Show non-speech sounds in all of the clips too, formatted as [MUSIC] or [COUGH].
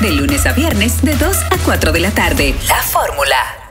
De lunes a viernes, de 2 a 4 de la tarde. La fórmula.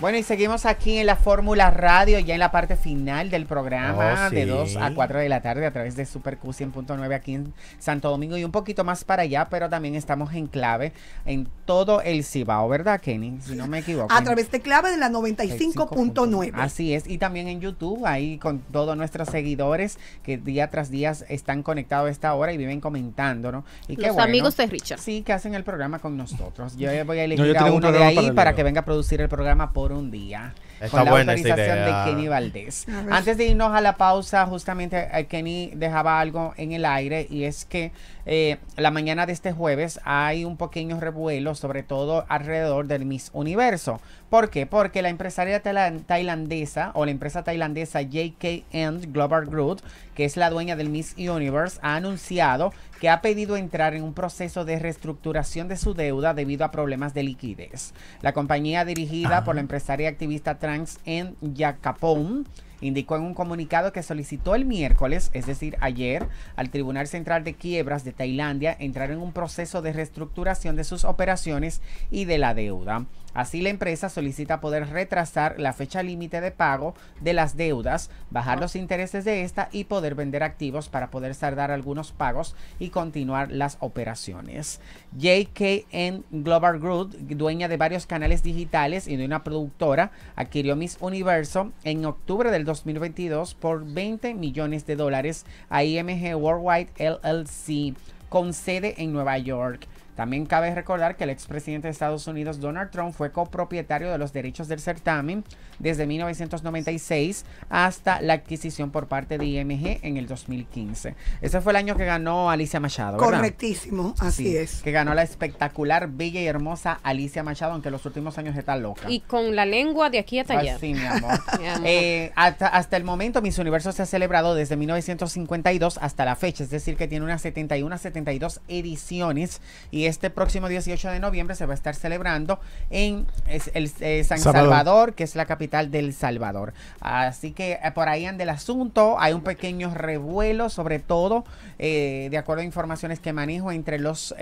Bueno, y seguimos aquí en la Fórmula Radio, ya en la parte final del programa, oh, de 2 a 4 de la tarde, a través de Super Q 100.9 aquí en Santo Domingo y un poquito más para allá, pero también estamos en clave en todo el Cibao, ¿verdad, Kenny? Si no me equivoco. A través de clave de la 95.9. Así es, y también en YouTube, ahí con todos nuestros seguidores que día tras día están conectados a esta hora y viven comentándonos. Y qué bueno, amigos de Richard. Sí, que hacen el programa con nosotros. Yo voy a elegir a uno de ahí para, para que venga a producir el programa por un día. la de Kenny Valdés. Antes de irnos a la pausa, justamente eh, Kenny dejaba algo en el aire y es que eh, la mañana de este jueves hay un pequeño revuelo, sobre todo alrededor del Miss Universo. ¿Por qué? Porque la empresaria tailandesa o la empresa tailandesa JKN Global Group, que es la dueña del Miss Universe, ha anunciado que ha pedido entrar en un proceso de reestructuración de su deuda debido a problemas de liquidez. La compañía dirigida por la empresaria activista trans en Yacapón indicó en un comunicado que solicitó el miércoles, es decir, ayer, al Tribunal Central de Quiebras de Tailandia entrar en un proceso de reestructuración de sus operaciones y de la deuda. Así la empresa solicita poder retrasar la fecha límite de pago de las deudas, bajar los intereses de esta y poder vender activos para poder tardar algunos pagos y continuar las operaciones. JKN Global Group, dueña de varios canales digitales y de una productora, adquirió Miss Universo en octubre del 2022 por 20 millones de dólares a IMG Worldwide LLC con sede en Nueva York. También cabe recordar que el expresidente de Estados Unidos Donald Trump fue copropietario de los derechos del certamen desde 1996 hasta la adquisición por parte de IMG en el 2015. Ese fue el año que ganó Alicia Machado. ¿verdad? Correctísimo, así es. Que ganó la espectacular, bella y hermosa Alicia Machado, aunque los últimos años está loca. Y con la lengua de aquí hasta allá. Sí, mi amor. [LAUGHS] Eh, hasta, el momento Miss Universo se ha celebrado desde 1952 hasta la fecha, es decir, que tiene unas 71, 72 ediciones y este próximo 18 de noviembre se va a estar celebrando en eh, San Salvador. que es la capital del Salvador. Así que eh, por ahí anda el asunto, hay un pequeño revuelo, sobre todo, eh, de acuerdo a informaciones que manejo entre los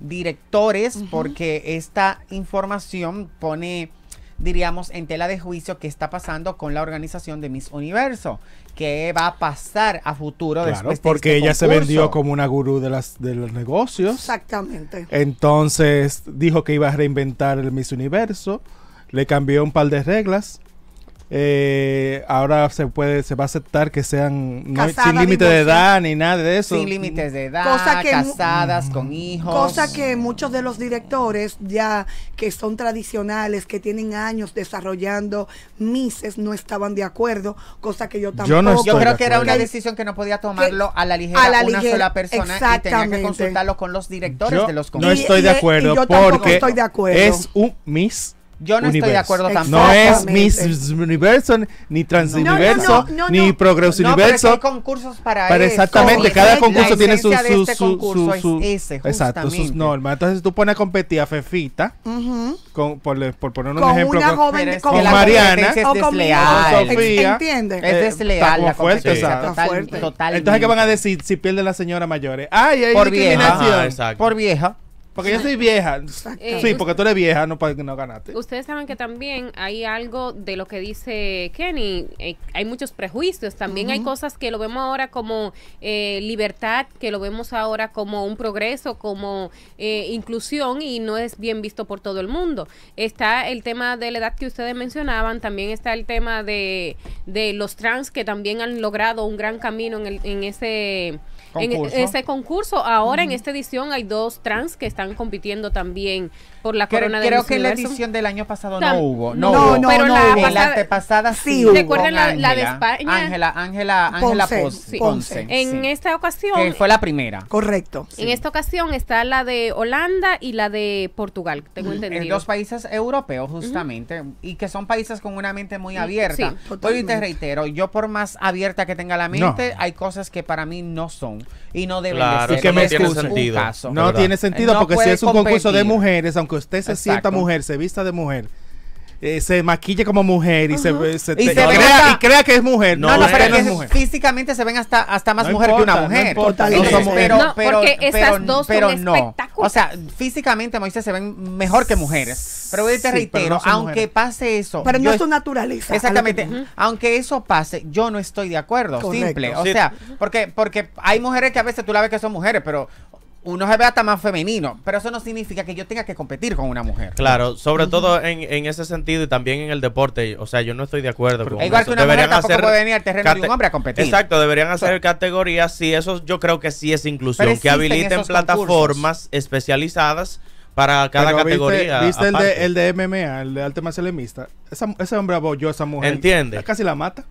directores, porque esta información pone diríamos, en tela de juicio qué está pasando con la organización de Miss Universo, qué va a pasar a futuro porque este ella se vendió como una gurú de, las, de los negocios. Exactamente. Entonces dijo que iba a reinventar el Miss Universo, le cambió un par de reglas eh, ahora se puede se va a aceptar que sean sin límite de edad ni nada de eso. Sin límites de edad, casadas con mm. hijos. Cosa que muchos de los directores ya que son tradicionales, que tienen años desarrollando mises no estaban de acuerdo, cosa que yo tampoco. Yo, no yo creo que era una decisión que no podía tomarlo a la ligera a la una sola persona y tenía que consultarlo con los directores de los comités No estoy de acuerdo porque estoy de acuerdo. es un mis yo no estoy de acuerdo tampoco. No es Miss Universo, ni Trans Universo, no, ni Progreso Universo. Pero hay concursos para, eso. Exactamente, cada concurso tiene su, su, este su, su ese, exacto, sus normas. Entonces tú pones a competir a Fefita, con, por, por, poner un ejemplo, con, joven, con, Mariana, es desleal. Sofía, ¿Entiendes? es eh, desleal la fuerte, Total, Entonces, ¿qué van a decir si pierde la señora mayores? Ay, hay por discriminación. Vieja. Ah, por vieja. Porque yo soy vieja. sí, eh, porque tú eres vieja, no, no ganaste. Ustedes saben que también hay algo de lo que dice Kenny. Eh, hay muchos prejuicios. También hay cosas que lo vemos ahora como eh, libertad, que lo vemos ahora como un progreso, como inclusión y no es bien visto por todo el mundo. Está el tema de la edad que ustedes mencionaban. También está el tema de, los trans que también han logrado un gran camino en, en ese, concurso. Ahora en esta edición hay dos trans que están compitiendo también por la corona creo, Creo que la edición del año pasado no hubo. No, no, no pero la, antepasada sí hubo. Recuerden la, de España. Ángela, Ángela, Ángela Ponce. en esta ocasión. fue la primera. Correcto. En esta ocasión está la de Holanda y la de Portugal, tengo entendido. En dos países europeos, justamente, y que son países con una mente muy abierta. Hoy te reitero, yo por más abierta que tenga la mente, hay cosas que para mí no son y no deben de ser. Y que tiene sentido. No tiene sentido porque porque si es un concurso de mujeres, aunque usted se sienta mujer, se vista de mujer, eh, se maquille como mujer y se, eh, crea, y, crea, que es mujer. No, no, pero físicamente se ven hasta, hasta más mujeres que una mujer. pero, pero, porque pero, dos son no. O sea, físicamente Moisés se ven mejor que mujeres. Pero a te reitero, aunque pase eso. Pero no es su naturaleza. Exactamente. Aunque eso pase, yo no estoy de acuerdo. Simple. O sea, porque, porque hay mujeres que a veces tú la ves que son mujeres, pero uno se ve hasta más femenino, pero eso no significa que yo tenga que competir con una mujer. Claro, sobre todo en, ese sentido y también en el deporte, o sea, yo no estoy de acuerdo con igual que una mujer puede venir al terreno de un hombre a competir. Exacto, deberían hacer categorías, sí, eso yo creo que sí es inclusión, que habiliten plataformas especializadas para cada categoría. ¿Viste, el, de, el de MMA, el de arte marcialista? ese hombre abolló a esa mujer. Entiende. Casi la mata.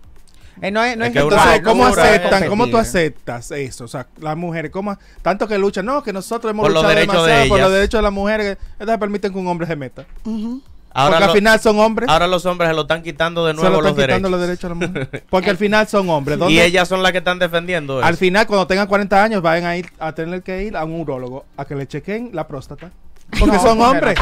Eh, no, entonces, ¿cómo aceptan? ¿Cómo tú aceptas eso? O sea, las mujeres, ¿cómo? Tanto que luchan, no, que nosotros hemos luchado demasiado por los derechos de las mujeres, entonces permiten que un hombre se meta. porque al final son hombres. Ahora los hombres se lo están quitando de nuevo los derechos. [LAUGHS] Porque al final son hombres. Y ellas son las que están defendiendo eso. Al final, cuando tengan 40 años, van a ir a tener que ir a un urólogo a que le chequen la próstata. Porque son hombres.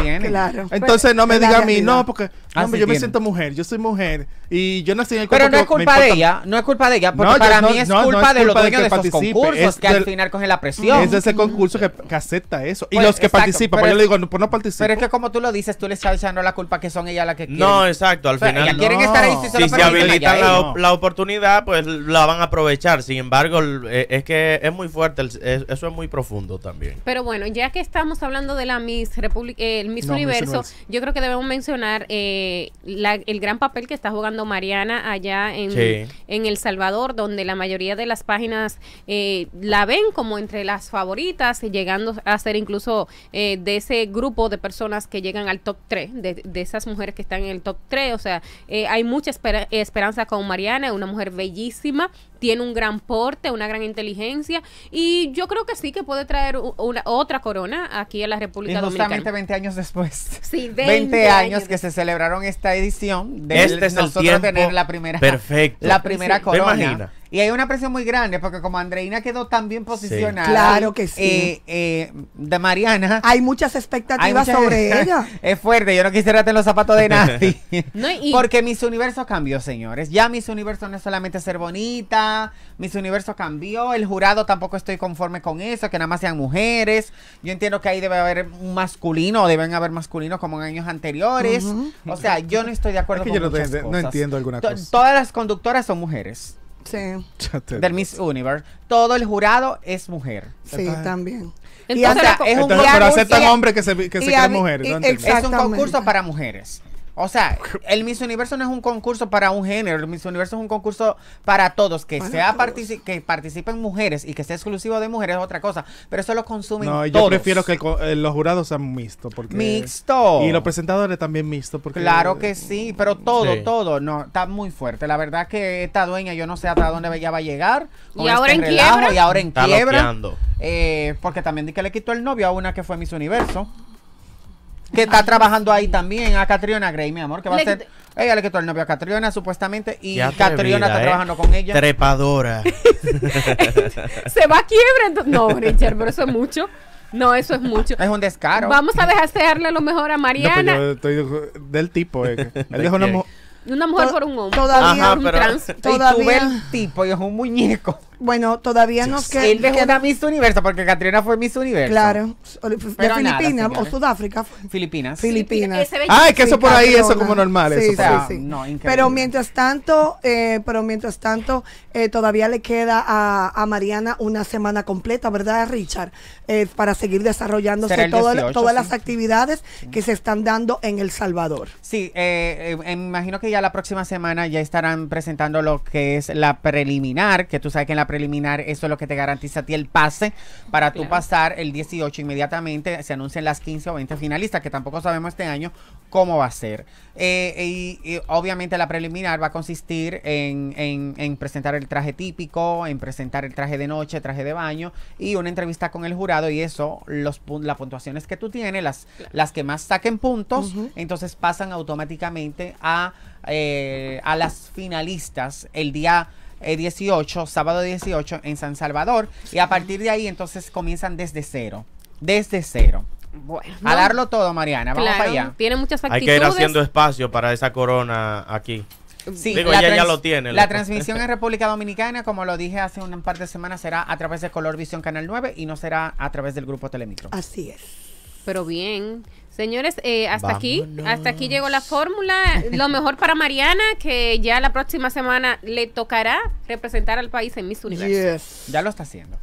Entonces no me diga a mí, no, porque ah, yo me siento mujer, yo soy mujer. Y yo nací en el Pero no es culpa de ella, no es culpa de ella, porque para mí es, culpa de los dueños de, esos concursos, que al final cogen la presión. Es ese concurso que, acepta eso. y pues los que participan, pues yo le digo, pues no participo. Pero es que como tú lo dices, tú le estás echando la culpa que son ellas las que quieren. No, exacto, al final. quieren estar ahí si, se, habilitan la, la, oportunidad, pues la van a aprovechar. Sin embargo, eh, es que es muy fuerte, eso es muy profundo también. Pero bueno, ya que estamos hablando de la Miss República, eh, el Miss Universo, yo creo que debemos mencionar eh, el gran papel que está jugando Mariana, allá en, El Salvador, donde la mayoría de las páginas eh, la ven como entre las favoritas, llegando a ser incluso eh, de ese grupo de personas que llegan al top 3, de, de esas mujeres que están en el top 3. O sea, eh, hay mucha esperanza con Mariana, una mujer bellísima, tiene un gran porte, una gran inteligencia y yo creo que sí que puede traer una, otra corona aquí a la República Dominicana. justamente 20 años después. Sí, 20, [LAUGHS] años, que se celebraron esta edición de este nosotros tener la primera perfecto. [LAUGHS] la primera corona. Y hay una presión muy grande porque como Andreina quedó tan bien posicionada. Claro que sí. Eh, eh, de Mariana. Hay muchas expectativas sobre [LAUGHS] ella. Es fuerte, yo no quisiera tener los zapatos de nadie. [LAUGHS] porque mis universo cambió, señores. Ya mis universo no es solamente ser bonita, mis universo cambió, el jurado tampoco estoy conforme con eso, que nada más sean mujeres. Yo entiendo que ahí debe haber un masculino, deben haber masculinos como en años anteriores. O sea, yo no estoy de acuerdo con no, entiendo alguna cosa. Todas las conductoras son mujeres. Del Miss Universe. Todo el jurado es mujer. Sí, también. Y es un pero aceptan hombres que se que se creen mujeres. Es un concurso para mujeres. O sea, [LAUGHS] el Miss Universo no es un concurso para un género, el Miss Universo es un concurso para todos, que sea que participen mujeres y que sea exclusivo de mujeres es otra cosa, pero eso lo consumen no, todos. yo prefiero que eh, los jurados sean mixto, porque mixto. Y los presentadores también mixto, porque Claro que sí, pero todo, todo, no, está muy fuerte. La verdad que esta dueña yo no sé hasta dónde ella va a llegar y ahora este en quiebra? y ahora en quiebra. Eh, porque también di que le quitó el novio a una que fue Miss Universo que está trabajando ahí también, a Catriona Gray, mi amor, que va a ser... Ella le quitó el novio a Catriona, supuestamente, y Catriona está ¿eh? trabajando con ella. Trepadora. [LAUGHS] Se va a quiebre, entonces. No, Richard, pero eso es mucho. No, eso es mucho. Es un descaro. Vamos a darle lo mejor a pues Mariana. No, yo estoy del tipo. Eh. [LAUGHS] una mujer. por un hombre. Todavía es un pero, trans. Todavía. Y el tipo y es un muñeco. Bueno, todavía no nos queda. una Miss Universo porque Catrina fue Miss Universo. Claro. de Filipinas o Sudáfrica. Filipinas. Filipinas. Ah, es que eso por ahí, eso como normal. Sí, sí, ah, pero mientras tanto, eh, pero mientras tanto, eh, todavía le queda a, Mariana una semana completa, ¿verdad, Richard? Eh, para seguir desarrollándose todas las actividades que se están dando en El Salvador. Sí, imagino que ya la próxima semana ya estarán presentando lo que es la preliminar, que tú sabes que en la preliminar, eso es lo que te garantiza a ti el pase para tu tú pasar el 18 inmediatamente, se anuncian las 15 o 20 finalistas, que tampoco sabemos este año cómo va a ser. Eh, y, obviamente la preliminar va a consistir en, presentar el traje típico, en presentar el traje de noche, traje de baño y una entrevista con el jurado y eso, los, las puntuaciones que tú tienes, las, las que más saquen puntos, entonces pasan automáticamente a, eh, a las finalistas el día 18, eh, sábado 18 en San Salvador. Y a partir de ahí entonces comienzan desde cero. Desde cero. a darlo todo, Mariana. Vamos Tiene muchas Hay que ir haciendo espacio para esa corona aquí. Sí, La transmisión en [LAUGHS] República Dominicana, como lo dije hace un par de semanas, será a través de Color Visión Canal 9 y no será a través del grupo Telemicro. Así es. Pero bien, Señores, eh, hasta aquí, hasta aquí llegó la fórmula. Lo mejor para Mariana, que ya la próxima semana le tocará representar al país en Miss Universo. Ya lo está haciendo.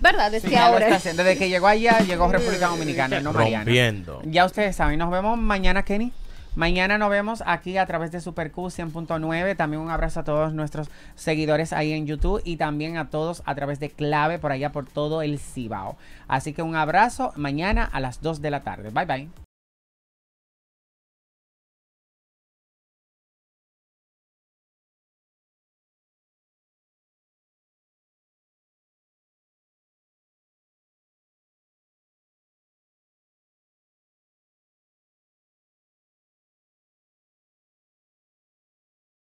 ¿Verdad? Desde ahora. Desde que llegó allá, llegó República Dominicana, no Mariana. Rompiendo. Ya ustedes saben, nos vemos mañana, Kenny. Mañana nos vemos aquí a través de SuperQ 100.9. También un abrazo a todos nuestros seguidores ahí en YouTube y también a todos a través de Clave por allá por todo el Cibao. Así que un abrazo mañana a las 2 de la tarde. Bye bye.